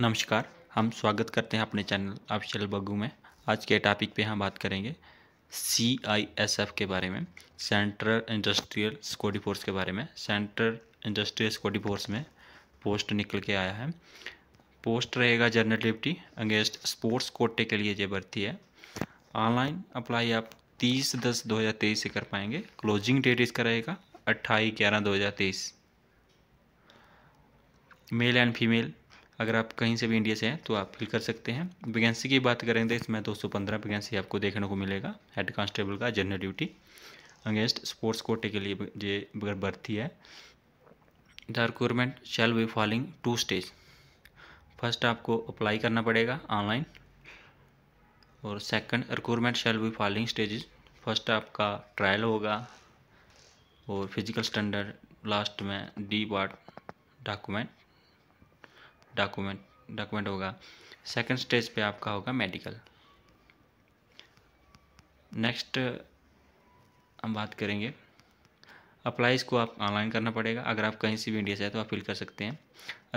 नमस्कार हम स्वागत करते हैं अपने चैनल ऑफिशियल बग्गू में आज के टॉपिक पे हम बात करेंगे सी आई एस एफ के बारे में सेंट्रल इंडस्ट्रियल सिक्योरिटी फोर्स के बारे में सेंट्रल इंडस्ट्रियल सिक्योरिटी फोर्स में पोस्ट निकल के आया है पोस्ट रहेगा जनरल डिप्टी अगेंस्ट स्पोर्ट्स कोटे के लिए ये भर्ती है ऑनलाइन अप्लाई आप तीस दस दो हज़ार तेईस से कर पाएंगे क्लोजिंग डेट इसका रहेगा अट्ठाईस ग्यारह दो हज़ार तेईस मेल एंड फीमेल अगर आप कहीं से भी इंडिया से हैं तो आप फिल कर सकते हैं वैकेंसी की बात करेंगे तो इसमें दो सौ पंद्रह वैकेंसी आपको देखने को मिलेगा हेड कांस्टेबल का जनरल ड्यूटी अगेंस्ट स्पोर्ट्स कोटे के लिए ये अगर भर्ती है the requirement shall be following two stage first आपको अप्लाई करना पड़ेगा ऑनलाइन और second requirement shall be following stages first आपका ट्रायल होगा और फिजिकल स्टैंडर्ड लास्ट में the part document document document होगा सेकंड स्टेज पे आपका होगा मेडिकल नेक्स्ट हम बात करेंगे अप्लाई इसको आप ऑनलाइन करना पड़ेगा अगर आप कहीं से भी इंडिया से आए तो आप फिल कर सकते हैं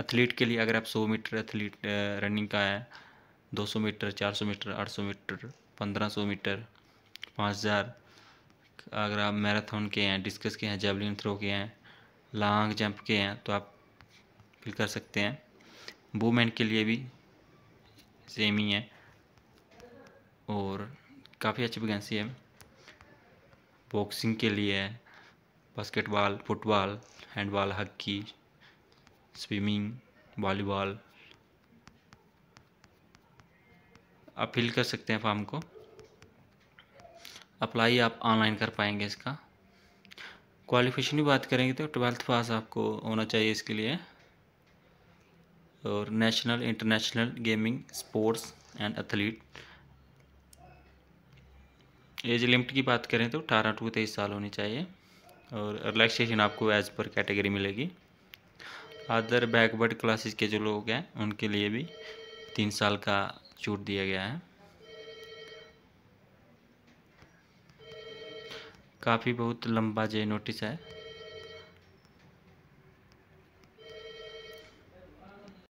एथलीट के लिए अगर आप 100 मीटर एथलीट रनिंग का है 200 मीटर 400 मीटर 800 मीटर 1500 मीटर 5000 अगर आप मैराथन के हैं डिस्कस के हैं जेवलिन थ्रो के हैं लॉन्ग जंप के हैं तो आप फिल कर सकते हैं वूमेन के लिए भी सेम ही है और काफ़ी अच्छी वैकेंसी है बॉक्सिंग के लिए है basketball football handball hockey swimming volleyball आप फिल कर सकते हैं फॉर्म को अप्लाई आप ऑनलाइन कर पाएंगे इसका क्वालिफिकेशन की बात करेंगे तो ट्वेल्थ पास आपको होना चाहिए इसके लिए और national international gaming sports and athlete age limit की बात करें तो अठारह टू तेईस साल होनी चाहिए और रिलैक्सेशन आपको एज पर कैटेगरी मिलेगी अदर बैकवर्ड क्लासेस के जो लोग हैं उनके लिए भी तीन साल का छूट दिया गया है काफ़ी बहुत लंबा जो नोटिस है